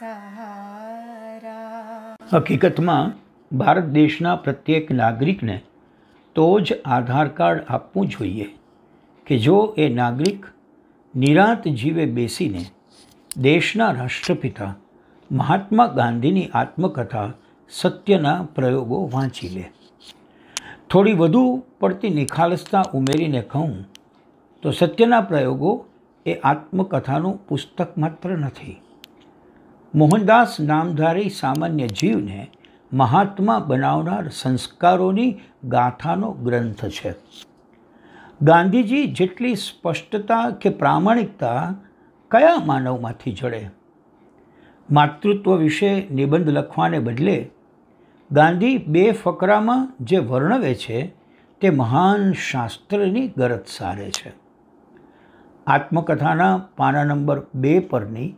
સહારા હકીકતમાં ભારત દેશના પ્રત્યેક નાગરિકને તો જ આધાર કાર્ડ આપવું જોઈએ કે જો એ નાગરિક નિરાંત જીવે બેસીને દેશના રાષ્ટ્રપિતા મહાત્મા ગાંધીની આત્મકથા સત્યના પ્રયોગો વાંચી લે થોડી વધુ પડતી નિખાલસતા ઉમેરીને કહું તો સત્યના પ્રયોગો એ આત્મકથાનું પુસ્તક માત્ર નથી મોહનદાસ નામધારી સામાન્ય જીવને મહાત્મા બનાવનાર સંસ્કારોની ગાથાનો ગ્રંથ છે ગાંધીજી જેટલી સ્પષ્ટતા કે પ્રામાણિકતા કયા માનવમાંથી જડે માતૃત્વ વિશે નિબંધ લખવાને બદલે ગાંધી બે ફકરામાં જે વર્ણવે છે તે મહાન શાસ્ત્રની ગરજ સારે છે આત્મકથાના પાના નંબર બે પરની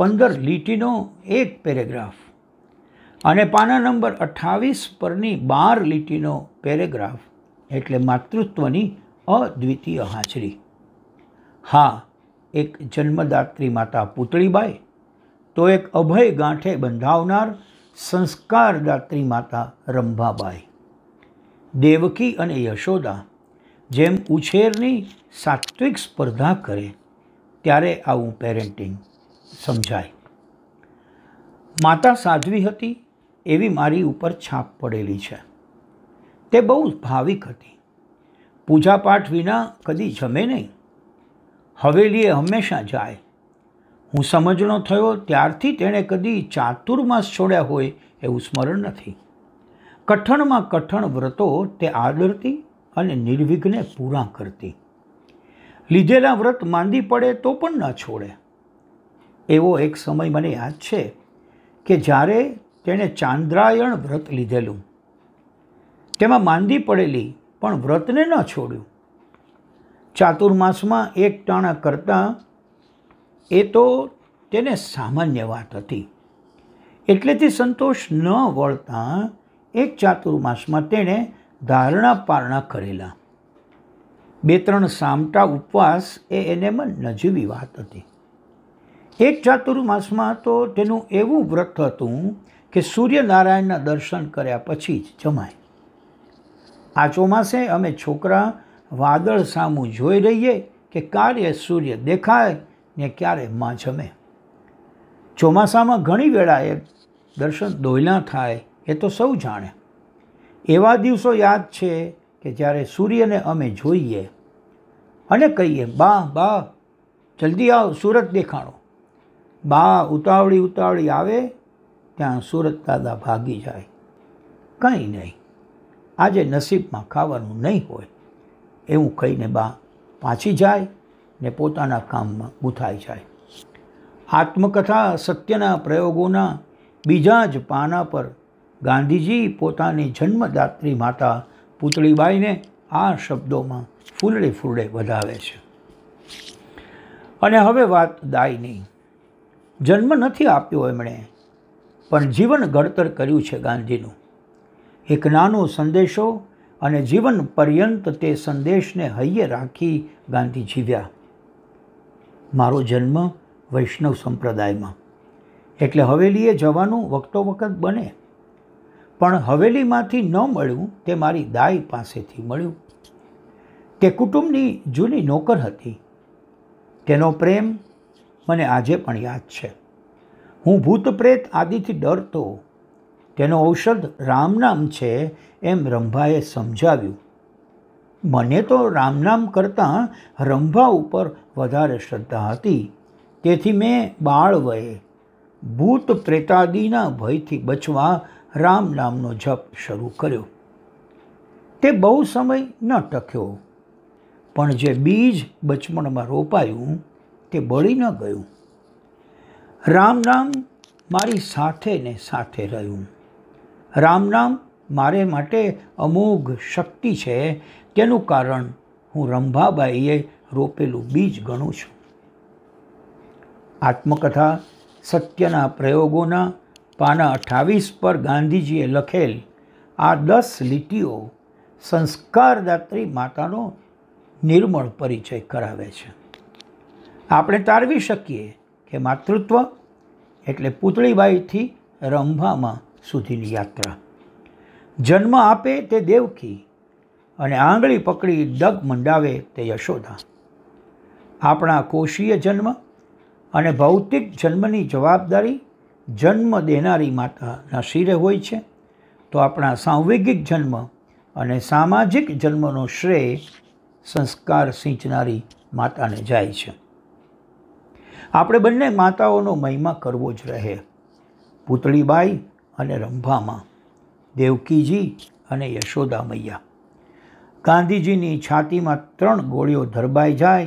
પંદર લીટીનો એક પેરેગ્રાફ અને પાના નંબર અઠ્ઠાવીસ પરની બાર લીટીનો પેરેગ્રાફ એટલે માતૃત્વની અદ્વિતીય હાજરી હા એક જન્મદાત્રી માતા પૂતળીબાઈ તો એક અભય ગાંઠે બંધાવનાર સંસ્કારદાત્રી માતા રંભાબાઈ દેવકી અને યશોદા જેમ ઉછેરની સાત્વિક સ્પર્ધા કરે ત્યારે આવું પેરેન્ટિંગ સમજાય માતા સાધ્વી હતી એવી મારી ઉપર છાપ પડેલી છે તે બહુ ભાવિક હતી પૂજાપાઠ વિના કદી જમે નહીં હવેલીએ હંમેશા જાય હું સમજણો થયો ત્યારથી તેણે કદી ચાતુર્માસ છોડ્યા હોય એવું સ્મરણ નથી કઠણમાં કઠણ વ્રતો તે આદરતી અને નિર્વિઘ્ને પૂરા કરતી લીધેલા વ્રત માંદી પડે તો પણ ન છોડે એવો એક સમય મને યાદ છે કે જ્યારે તેણે ચાંદ્રાયણ વ્રત લીધેલું તેમાં માંદી પડેલી પણ વ્રતને ન છોડ્યું ચાતુર્માસમાં એક ટાણા કરતાં એ તો તેને સામાન્ય વાત હતી એટલેથી સંતોષ ન વળતા એક ચાતુર્માસમાં તેણે ધારણા પારણા કરેલા બે ત્રણ સામટા ઉપવાસ એ એને મન નજીવી વાત હતી એક ચાતુર્માસમાં તો તેનું એવું વ્રત હતું કે સૂર્યનારાયણના દર્શન કર્યા પછી જ જમાય આ ચોમાસે અમે છોકરા વાદળ સામું જોઈ રહીએ કે કાર્ય સૂર્ય દેખાય ને ક્યારે માં જમે ચોમાસામાં ઘણી વેળાએ દર્શન દોયલા થાય એ તો સૌ જાણે એવા દિવસો યાદ છે કે જ્યારે સૂર્યને અમે જોઈએ અને કહીએ બા બા જલ્દી આવ સુરત દેખાણો બા ઉતાવળી ઉતાવળી આવે ત્યાં સુરત દાદા ભાગી જાય કંઈ નહીં આજે નસીબમાં ખાવાનું નહીં હોય એવું કહીને બા પાછી જાય ને પોતાના કામમાં ગૂંથાઈ જાય આત્મકથા સત્યના પ્રયોગોના બીજા જ પાના પર ગાંધીજી પોતાની જન્મદાત્રી માતા પૂતળીબાઈને આ શબ્દોમાં ફૂલડે ફૂલડે વધાવે છે અને હવે વાત દાય નહીં જન્મ નથી આપ્યો એમણે પણ જીવન ઘડતર કર્યું છે ગાંધીનું એક નાનો સંદેશો અને જીવન પર્યંત તે સંદેશને હૈયે રાખી ગાંધી જીવ્યા મારો જન્મ વૈષ્ણવ સંપ્રદાયમાં એટલે હવેલીએ જવાનું વખતો વખત બને પણ હવેલીમાંથી ન મળ્યું તે મારી દાઈ પાસેથી મળ્યું તે કુટુંબની જૂની નોકર હતી તેનો પ્રેમ મને આજે પણ યાદ છે હું ભૂત પ્રેત આદિથી ડરતો તેનો ઔષધ રામનામ છે એમ રંભાએ સમજાવ્યું મને તો રામનામ કરતાં રંભા ઉપર વધારે શ્રદ્ધા હતી તેથી મેં બાળ વયે ભૂત પ્રેતાદિના ભયથી બચવા રામ નામનો જપ શરૂ કર્યો તે બહુ સમય ન ટક્યો પણ જે બીજ બચપણમાં રોપાયું કે બળી ન ગયું રામ નામ મારી સાથે ને સાથે રહ્યું રામ નામ મારે માટે અમોઘ શક્તિ છે તેનું કારણ હું રંભાબાઈએ રોપેલું બીજ ગણું છું આત્મકથા સત્યના પ્રયોગોના પાના અઠાવીસ પર ગાંધીજીએ લખેલ આ દસ લીટીઓ સંસ્કારદાત્રી માતાનો નિર્મળ પરિચય કરાવે છે આપણે તારવી શકીએ કે માતૃત્વ એટલે પૂતળીબાઈથી રંભામાં સુધીની યાત્રા જન્મ આપે તે દેવકી અને આંગળી પકડી ડગ મંડાવે તે યશોદા આપણા કોષીય જન્મ અને ભૌતિક જન્મની જવાબદારી જન્મ દેનારી માતાના શિરે હોય છે તો આપણા સાંવેગિક જન્મ અને સામાજિક જન્મનો શ્રેય સંસ્કાર સિંચનારી માતાને જાય છે આપણે બંને માતાઓનો મહિમા કરવો જ રહે પૂતળીબાઈ અને રંભામાં દેવકીજી અને યશોદા મૈયા ગાંધીજીની છાતીમાં ત્રણ ગોળીઓ ધરબાઈ જાય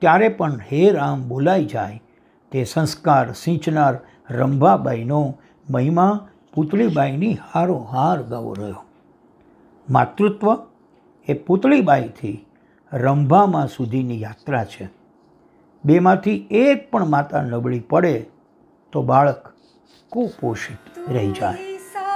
ત્યારે પણ હે રામ બોલાઈ જાય તે સંસ્કાર સિંચનાર રંભાબાઈનો મહિમા પૂતળીબાઈની હાર ગાવો રહ્યો માતૃત્વ એ પૂતળીબાઈથી રંભામાં સુધીની યાત્રા છે બેમાંથી એક પણ માતા નબળી પડે તો બાળક કુપોષિત રહી જાય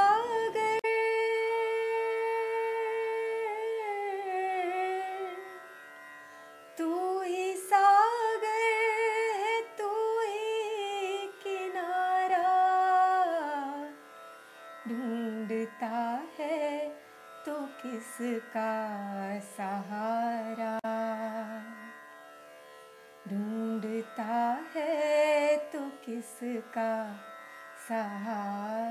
ढूंढता है तो किसका सहारा किसका सहारा